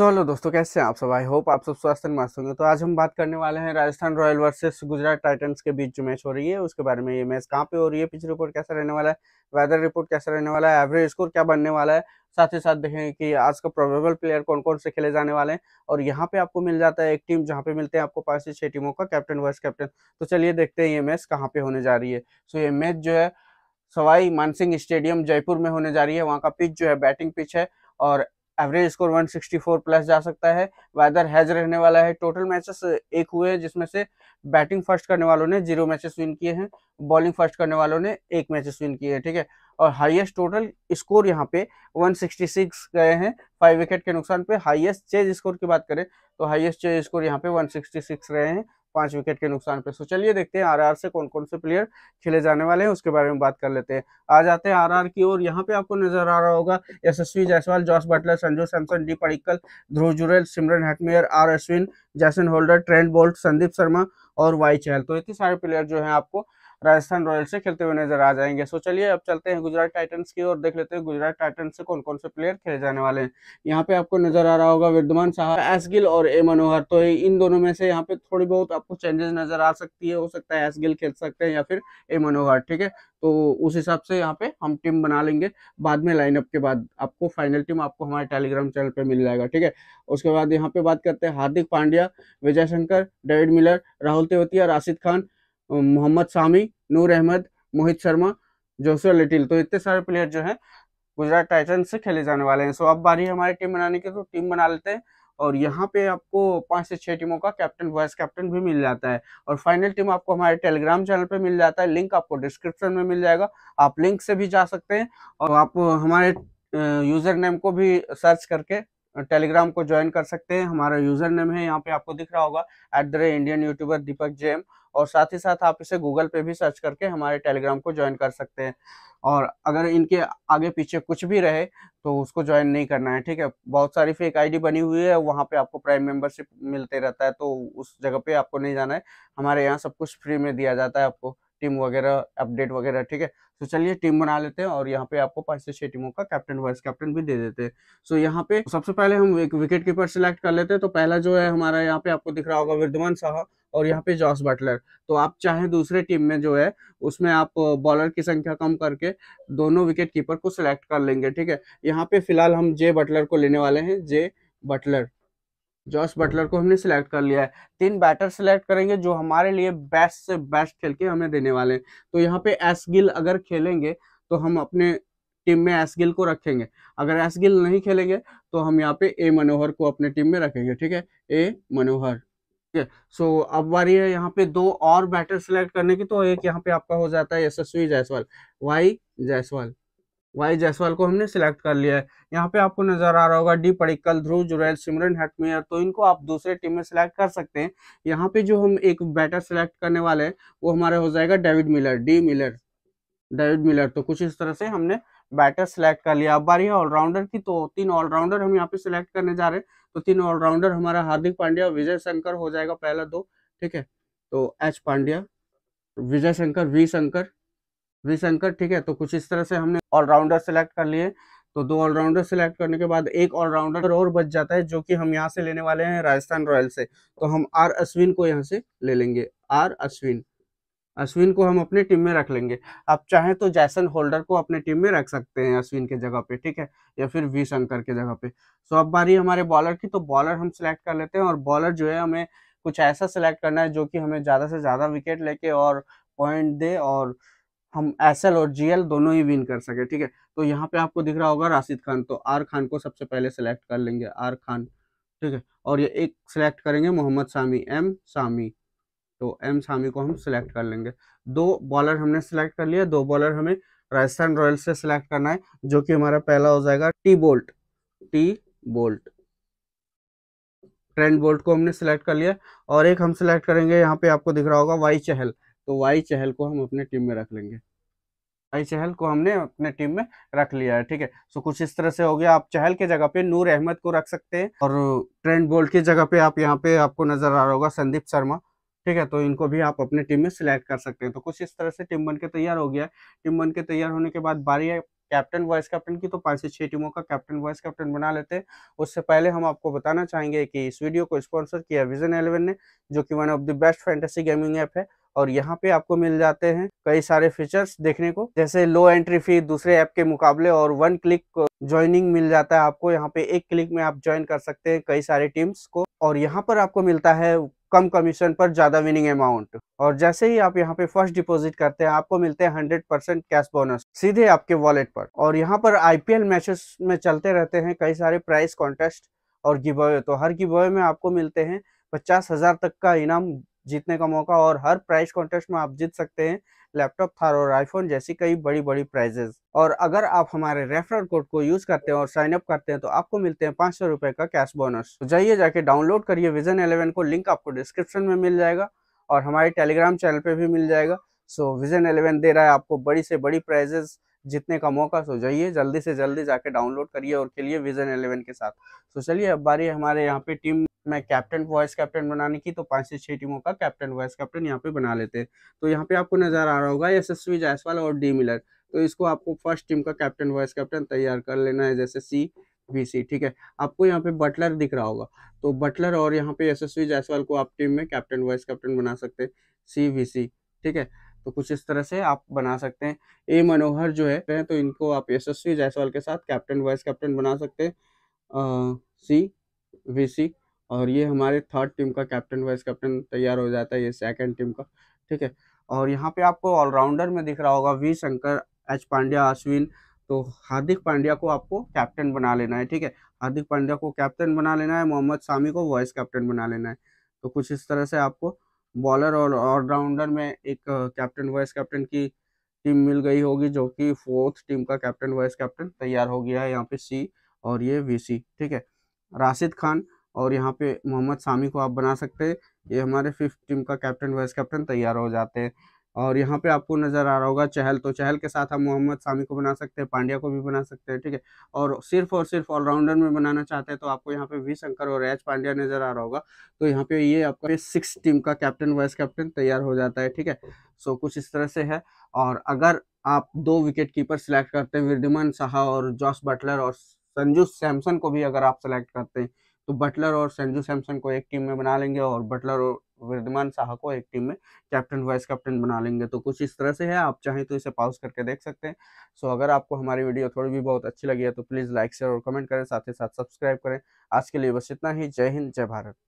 so hello दोस्तों कैसे हैं आप सब आई होप आप सब स्वस्थ एंड मस्त होंगे तो आज हम बात करने वाले हैं Rajasthan Royal versus Gujarat Titans के बीच जो मैच हो रही है उसके बारे में ये मैच कहाँ पे हो रही है पिच रिपोर्ट कैसा रहने वाला है वेदर रिपोर्ट कैसा रहने वाला है एवरेज स्कोर क्या बनने वाला है साथ ही साथ देखेंगे कि आज का प्रोबेबल प्लेयर कौन कौन से खेले जाने वाले हैं और यहाँ पे आपको मिल जाता है एक टीम जहाँ पे मिलते हैं आपको पाँच से छह टीमों का कैप्टन वाइस कैप्टन तो चलिए देखते हैं ये मैच कहाँ पे होने जा रही है सो ये मैच जो है सवाई मानसिंह स्टेडियम जयपुर में होने जा रही है वहाँ का पिच जो है बैटिंग पिच है और एवरेज स्कोर 164 प्लस जा सकता है वेदर हैज रहने वाला है टोटल मैचेस एक हुए हैं जिसमें से बैटिंग फर्स्ट करने वालों ने जीरो मैचेस विन किए हैं बॉलिंग फर्स्ट करने वालों ने एक मैचेस विन किए हैं ठीक है और हाईएस्ट टोटल स्कोर यहाँ पे 166 गए हैं फाइव विकेट के नुकसान पे हाईएस्ट चेज स्कोर की बात करें तो हाइएस्ट चेज स्कोर यहाँ पे वन रहे हैं पांच विकेट के नुकसान पे सो चलिए देखते हैं आरआर से कौन कौन से प्लेयर खेले जाने वाले हैं उसके बारे में बात कर लेते हैं आ जाते हैं आरआर की ओर यहाँ पे आपको नजर आ रहा होगा Yashasvi Jaiswal Jos Buttler Sanju Samson D Padikkal Dhruv Jurel Shimron Hetmyer R Ashwin Jason Holder Trent Boult Sandeep Sharma और वाई चहल तो इतने सारे प्लेयर जो है आपको राजस्थान रॉयल्स से खेलते हुए नजर आ जाएंगे सो चलिए अब चलते हैं गुजरात टाइटन्स की और देख लेते हैं गुजरात टाइटन्स से कौन कौन से प्लेयर खेले जाने वाले हैं यहाँ पे आपको नजर आ रहा होगा विद्यमान शाह एस गिल और ए मनोहर तो इन दोनों में से यहाँ पे थोड़ी बहुत आपको चेंजेस नजर आ सकती है हो सकता है एस गिल खेल सकते हैं या फिर ए मनोहर ठीक है तो उस हिसाब से यहाँ पे हम टीम बना लेंगे बाद में लाइनअप के बाद आपको फाइनल टीम आपको हमारे टेलीग्राम चैनल पे मिल जाएगा ठीक है उसके बाद यहाँ पे बात करते हैं Hardik Pandya Vijay Shankar David Miller Rahul Tewatia Rashid Khan Mohammed Shami Noor Ahmad Mohit Sharma Joshua Little तो इतने सारे प्लेयर जो है गुजरात टाइटन से खेले जाने वाले हैं सो अब बारी है हमारी टीम बनाने की तो टीम बना लेते हैं और यहाँ पे आपको पाँच से छह टीमों का कैप्टन वाइस कैप्टन भी मिल जाता है और फाइनल टीम आपको हमारे टेलीग्राम चैनल पे मिल जाता है लिंक आपको डिस्क्रिप्शन में मिल जाएगा आप लिंक से भी जा सकते हैं और आप हमारे यूज़र नेम को भी सर्च करके टेलीग्राम को ज्वाइन कर सकते हैं हमारा यूज़र नेम है यहाँ पे आपको दिख रहा होगा at the rate Indian YouTuber Deepak जेम और साथ ही साथ आप इसे गूगल पे भी सर्च करके हमारे टेलीग्राम को ज्वाइन कर सकते हैं और अगर इनके आगे पीछे कुछ भी रहे तो उसको ज्वाइन नहीं करना है ठीक है बहुत सारी फेक आईडी बनी हुई है वहाँ पे आपको प्राइम मेंबरशिप मिलते रहता है तो उस जगह पे आपको नहीं जाना है हमारे यहाँ सब कुछ फ्री में दिया जाता है आपको टीम वगैरह अपडेट वगैरह ठीक है तो चलिए टीम बना लेते हैं और यहाँ पे आपको पाँच से छह टीमों का कैप्टन वाइस कैप्टन भी दे देते हैं सो यहाँ पे सबसे पहले हम एक विकेट कीपर सिलेक्ट कर लेते हैं तो पहला जो है हमारा यहाँ पे आपको दिख रहा होगा विद्वान साहब और यहाँ पे जॉस बटलर तो आप चाहे दूसरे टीम में जो है उसमें आप बॉलर की संख्या कम करके दोनों विकेट कीपर को सिलेक्ट कर लेंगे ठीक है यहाँ पे फिलहाल हम जे बटलर को लेने वाले हैं जे बटलर जॉस बटलर को हमने सिलेक्ट कर लिया है तीन बैटर सिलेक्ट करेंगे जो हमारे लिए बेस्ट से बेस्ट खेल के हमें देने वाले हैं तो यहाँ पे एस गिल अगर खेलेंगे तो हम अपने टीम में एस गिल को रखेंगे अगर एस गिल नहीं खेलेंगे तो हम यहाँ पे ए मनोहर को अपने टीम में रखेंगे ठीक है ए मनोहर ठीक है सो अब बारी है यहाँ पे दो और बैटर सिलेक्ट करने की तो एक यहाँ पे आपका हो जाता है यशस्वी जायसवाल वाई जायसवाल वाई जायसवाल को हमने सिलेक्ट कर लिया है यहाँ पे आपको नजर आ रहा होगा डी पड़िकल ध्रुव जुरैल सिमरन हटमेयर तो इनको आप दूसरे टीम में सिलेक्ट कर सकते हैं यहाँ पे जो हम एक बैटर सिलेक्ट करने वाले हैं वो हमारा हो जाएगा David Miller D Miller David Miller तो कुछ इस तरह से हमने बैटर सिलेक्ट कर लिया अब बारी है ऑलराउंडर की तो तीन ऑलराउंडर हम यहाँ पे सिलेक्ट करने जा रहे हैं तो तीन ऑलराउंडर हमारा हार्दिक पांड्या और विजय शंकर हो जाएगा पहला दो ठीक है तो H Pandya Vijay Shankar V Shankar V Shankar ठीक है तो कुछ इस तरह से हमने ऑलराउंडर सेलेक्ट कर लिए तो दो ऑलराउंडर सेलेक्ट करने के बाद एक ऑलराउंडर और बच जाता है जो कि हम यहाँ से लेने वाले हैं राजस्थान रॉयल से तो हम आर अश्विन को यहाँ से ले लेंगे आर अश्विन अश्विन को हम अपने टीम में रख लेंगे आप चाहें तो जैसन होल्डर को अपने टीम में रख सकते हैं अश्विन के जगह पे ठीक है या फिर वी शंकर के जगह पे सो अब बारी हमारे बॉलर की तो बॉलर हम सिलेक्ट कर लेते हैं और बॉलर जो है हमें कुछ ऐसा सिलेक्ट करना है जो कि हमें ज़्यादा से ज़्यादा विकेट लेके और पॉइंट दे और हम एस और जी दोनों ही विन कर सके ठीक है तो यहाँ पे आपको दिख रहा होगा राशिद खान तो आर खान को सबसे पहले सिलेक्ट कर लेंगे आर खान ठीक है और ये एक सिलेक्ट करेंगे मोहम्मद शामी एम शामी तो एम शामी को हम सिलेक्ट कर लेंगे दो बॉलर हमने सिलेक्ट कर लिया दो बॉलर हमें राजस्थान रॉयल्स से सिलेक्ट करना है जो कि हमारा पहला हो जाएगा T Boult T Boult Trent Boult को हमने सिलेक्ट कर लिया और एक हम सिलेक्ट करेंगे यहाँ पे आपको दिख रहा होगा वाई चहल तो वाई चहल को हम अपने टीम में रख लेंगे वाई चहल को हमने अपने टीम में रख लिया है ठीक है सो कुछ इस तरह से हो गया आप चहल के जगह पे नूर अहमद को रख सकते हैं और ट्रेंड बोल्ट की जगह पे आप यहाँ पे आपको नजर आ रहा होगा संदीप शर्मा ठीक है तो इनको भी आप अपने टीम में सिलेक्ट कर सकते हैं तो कुछ इस तरह से टीम बन के तैयार हो गया टीम बन के तैयार होने के बाद बारी है कैप्टन वाइस कैप्टन की तो पांच से छह टीमों का कैप्टन वाइस कैप्टन बना लेते हैं उससे पहले हम आपको बताना चाहेंगे कि इस वीडियो को स्पॉन्सर किया विजन एलेवन ने जो कि one of the best fantasy gaming app है और यहाँ पे आपको मिल जाते हैं कई सारे फीचर्स देखने को जैसे लो एंट्री फी दूसरे ऐप के मुकाबले और वन क्लिक ज्वाइनिंग मिल जाता है आपको यहाँ पे एक क्लिक में आप ज्वाइन कर सकते हैं कई सारे टीम्स को और यहाँ पर आपको मिलता है कम कमीशन पर ज़्यादा विनिंग अमाउंट और जैसे ही आप यहाँ पे फर्स्ट डिपॉजिट करते हैं आपको मिलते हैं हंड्रेड परसेंट कैश बोनस सीधे आपके वॉलेट पर और यहाँ पर आईपीएल मैचेस में चलते रहते हैं कई सारे प्राइस कॉन्टेस्ट और गिबोए तो हर गिबोए में आपको मिलते हैं पचास हजार तक का इनाम जीतने का मौका और हर प्राइस कॉन्टेस्ट में आप जीत सकते हैं लैपटॉप थार और आईफोन जैसी कई बड़ी बड़ी प्राइजेस और अगर आप हमारे रेफरल कोड को यूज करते हैं और साइन अप करते हैं तो आपको मिलते हैं पांच सौ रुपए का कैश बोनस तो जाइए जाके डाउनलोड करिए विजन इलेवन को लिंक आपको डिस्क्रिप्शन में मिल जाएगा और हमारे टेलीग्राम चैनल पर भी मिल जाएगा सो विजन इलेवन दे रहा है आपको बड़ी से बड़ी प्राइजेस जितने का मौका सो जाइए जल्दी से जल्दी जाके डाउनलोड करिए और खेलिए विजन इलेवन के साथ तो चलिए अब बारी हमारे यहाँ पे टीम में कैप्टन वाइस कैप्टन बनाने की तो पांच से छह टीमों का कैप्टन वाइस कैप्टन यहाँ पे बना लेते हैं तो यहाँ पे आपको नजर आ रहा होगा यशस्वी जायसवाल और डी मिलर तो इसको आपको फर्स्ट टीम का कैप्टन वाइस कैप्टन तैयार कर लेना है जैसे सी वी सी ठीक है आपको यहाँ पे बटलर दिख रहा होगा तो बटलर और यहाँ पे यशस्वी जायसवाल को आप टीम में कैप्टन वाइस कैप्टन बना सकते हैं सी वी सी ठीक है तो कुछ इस तरह से आप बना सकते हैं ए मनोहर जो है तो इनको आप यशस्वी जायसवाल के साथ कैप्टन वाइस कैप्टन बना सकते हैं सी वी और ये हमारे थर्ड टीम का कैप्टन वाइस कैप्टन तैयार हो जाता है ये सेकंड टीम का ठीक है और यहाँ पे आपको ऑलराउंडर में दिख रहा होगा वी शंकर एच पांड्या अश्विन तो हार्दिक पांड्या को आपको कैप्टन बना लेना है ठीक है हार्दिक पांड्या को कैप्टन बना लेना है मोहम्मद शामी को वाइस कैप्टन बना लेना है तो कुछ इस तरह से आपको बॉलर और ऑलराउंडर में एक कैप्टन वाइस कैप्टन की टीम मिल गई होगी जो कि फोर्थ टीम का कैप्टन वाइस कैप्टन तैयार हो गया है यहाँ पे सी और ये वी सी ठीक है राशिद खान और यहाँ पे मोहम्मद शामी को आप बना सकते हैं ये हमारे फिफ्थ टीम का कैप्टन वाइस कैप्टन तैयार हो जाते हैं और यहाँ पे आपको नज़र आ रहा होगा चहल तो चहल के साथ हम मोहम्मद शामी को बना सकते हैं पांड्या को भी बना सकते हैं ठीक है और सिर्फ और सिर्फ ऑलराउंडर में बनाना चाहते हैं तो आपको यहाँ पे वी शंकर और एच पांड्या नज़र आ रहा होगा तो यहाँ पे ये आपका सिक्स टीम का कैप्टन वाइस कैप्टन तैयार हो जाता है ठीक है सो कुछ इस तरह से है और अगर आप दो विकेट कीपर सिलेक्ट करते हैं विद्यमान साहा और जॉस बटलर और संजू सैमसन को भी अगर आप सिलेक्ट करते हैं तो बटलर और संजू सैमसन को एक टीम में बना लेंगे और बटलर और विद्यमान साहा को एक टीम में कैप्टन वाइस कैप्टन बना लेंगे तो कुछ इस तरह से है आप चाहें तो इसे पॉज करके देख सकते हैं सो अगर आपको हमारी वीडियो थोड़ी भी बहुत अच्छी लगी है तो प्लीज़ लाइक शेयर और कमेंट करें साथ ही साथ सब्सक्राइब करें आज के लिए बस इतना ही जय हिंद जय भारत